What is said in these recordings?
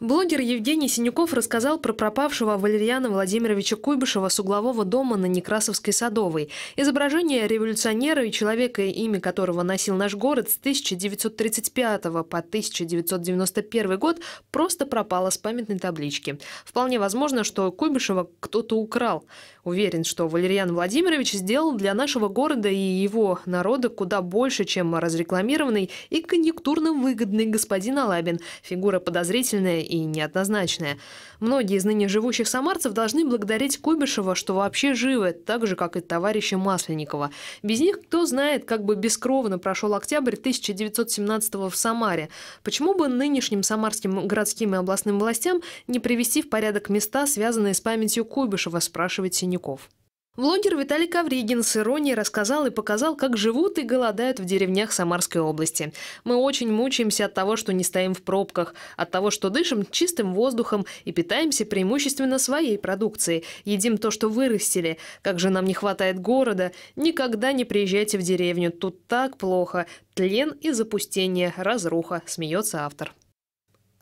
Блогер Евгений Синюков рассказал про пропавшего Валерьяна Владимировича Куйбышева с углового дома на Некрасовской Садовой. Изображение революционера и человека, имя которого носил наш город с 1935 по 1991 год, просто пропало с памятной таблички. Вполне возможно, что Куйбышева кто-то украл. Уверен, что Валерьян Владимирович сделал для нашего города и его народа куда больше, чем разрекламированный и конъюнктурно выгодный господин Алабин. Фигура подозрительная и неоднозначное. Многие из ныне живущих самарцев должны благодарить Куйбышева, что вообще живы, так же, как и товарища Масленникова. Без них кто знает, как бы бескровно прошел октябрь 1917 в Самаре. Почему бы нынешним самарским городским и областным властям не привести в порядок места, связанные с памятью Куйбышева, спрашивает Синяков. Блогер Виталий Ковригин с иронией рассказал и показал, как живут и голодают в деревнях Самарской области. Мы очень мучаемся от того, что не стоим в пробках, от того, что дышим чистым воздухом и питаемся преимущественно своей продукцией, едим то, что вырастили. Как же нам не хватает города? Никогда не приезжайте в деревню, тут так плохо. Тлен и запустение, разруха, смеется автор.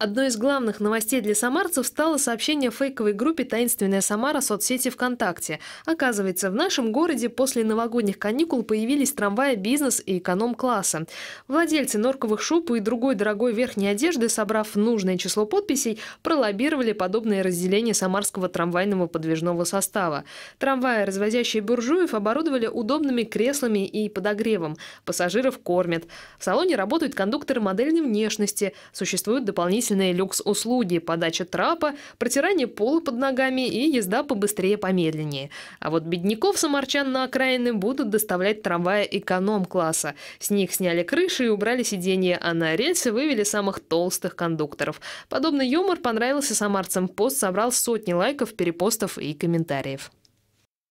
Одной из главных новостей для самарцев стало сообщение о фейковой группе «Таинственная Самара» соцсети ВКонтакте. Оказывается, в нашем городе после новогодних каникул появились трамваи бизнес и эконом-класса. Владельцы норковых шуб и другой дорогой верхней одежды, собрав нужное число подписей, пролоббировали подобное разделение самарского трамвайного подвижного состава. Трамваи, развозящие буржуев, оборудовали удобными креслами и подогревом. Пассажиров кормят. В салоне работают кондукторы модельной внешности. Существуют дополнительные обещанные люкс-услуги, подача трапа, протирание пола под ногами и езда побыстрее помедленнее. А вот бедняков самарчан на окраины будут доставлять трамвая эконом-класса. С них сняли крыши и убрали сиденья, а на рельсы вывели самых толстых кондукторов. Подобный юмор понравился самарцам. Пост собрал сотни лайков, перепостов и комментариев.